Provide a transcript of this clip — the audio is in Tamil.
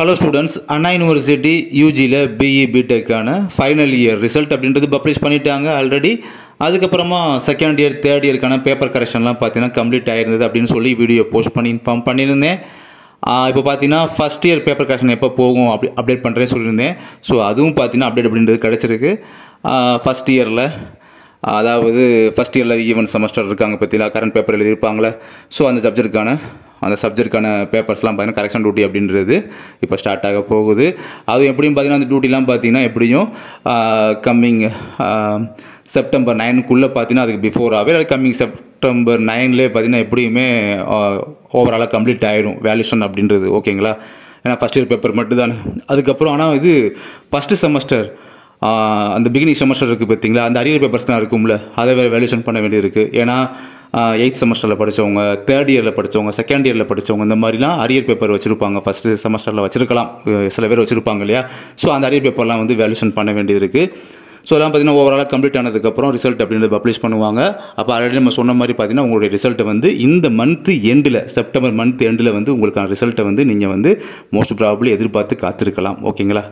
ஹலோ ஸ்டூடெண்ட்ஸ் அண்ணா யூனிவர்சிட்டி யூஜியில் பிஇ பிடெக்கான ஃபைனல் இயர் ரிசல்ட் அப்படின்றது பப்ளிஷ் பண்ணிட்டாங்க ஆல்ரெடி அதுக்கப்புறமா செகண்ட் இயர் தேர்ட் இயருக்கான பேப்பர் கரெக்ஷன்லாம் பார்த்தீங்கன்னா கம்ப்ளீட் ஆயிருந்தது அப்படின்னு சொல்லி வீடியோ போஸ்ட் பண்ணி இன்ஃபார்ம் பண்ணியிருந்தேன் இப்போ பார்த்தீங்கன்னா ஃபஸ்ட் இயர் பேப்பர் கரெக்ஷன் எப்போ போகும் அப்படி அப்டேட் பண்ணுறேன்னு சொல்லியிருந்தேன் ஸோ அதுவும் பார்த்தீங்கன்னா அப்டேட் அப்படின்றது கிடச்சிருக்கு ஃபஸ்ட் இயரில் அதாவது ஃபஸ்ட் இயரில் ஈவன் செமஸ்டர் இருக்காங்க பார்த்தீங்களா கரண்ட் பேப்பர் எழுதியிருப்பாங்களே ஸோ அந்த சப்ஜெக்ட்டுக்கான அந்த சப்ஜெக்டுக்கான பேப்பர்ஸ்லாம் பார்த்திங்கன்னா கரெக்ஷன் டியூட்டி அப்படின்றது இப்போ ஸ்டார்ட் ஆக போகுது அது எப்படியும் பார்த்திங்கன்னா அந்த டியூட்டிலாம் பார்த்திங்கன்னா எப்படியும் கம்மிங் செப்டம்பர் நைனுக்குள்ளே பார்த்தீங்கன்னா அதுக்கு பிஃபோராகவே ஆகவே கம்மிங் செப்டம்பர் நைன்லேயே பார்த்திங்கன்னா எப்படியுமே ஓவராலாக கம்ப்ளீட் ஆகிடும் வேல்யூஷன் அப்படின்றது ஓகேங்களா ஏன்னா ஃபஸ்ட் இயர் பேப்பர் மட்டும்தானே அதுக்கப்புறம் ஆனால் இது ஃபஸ்ட்டு செமஸ்டர் அந்த பிகினிங் செமஸ்டர் இருக்குது பார்த்தீங்களா அந்த அரியர் பேப்பர்ஸ் தான் இருக்கும்ல அதை வேறு வேல்யூஷன் பண்ண வேண்டியிருக்கு ஏன்னா எயித் செமஸ்டரில் படித்தவங்க தேர்ட் இயரில் படித்தவங்க செகண்ட் இயரில் படித்தவங்க இந்த மாதிரிலாம் அரியர் பேப்பர் வச்சுருப்பாங்க ஃபஸ்ட்டு செமஸ்டரில் வச்சுருக்கலாம் சில பேர் வச்சுருப்பாங்க இல்லையா ஸோ அந்த அரியர் பேப்பர்லாம் வந்து வேல்யூஷன் பண்ண வேண்டியது இருக்குது ஸோ எல்லாம் பார்த்தீங்கன்னா ஓவராலாக கம்ப்ளீட் ஆனதுக்கப்புறம் ரிசல்ட் அப்படின்றது பப்ளிஷ் பண்ணுவாங்க அப்போ ஆல்ரெடி நம்ம சொன்ன மாதிரி பார்த்தீங்கன்னா உங்களுடைய ரிசல்ட்டை வந்து இந்த மந்த்து எண்டில் செப்டம்பர் மந்த் எண்டில் வந்து உங்களுக்கான ரிசல்ட்டை வந்து நீங்கள் வந்து மோஸ்ட் ப்ராபப்ளி எதிர்பார்த்து காத்திருக்கலாம் ஓகேங்களா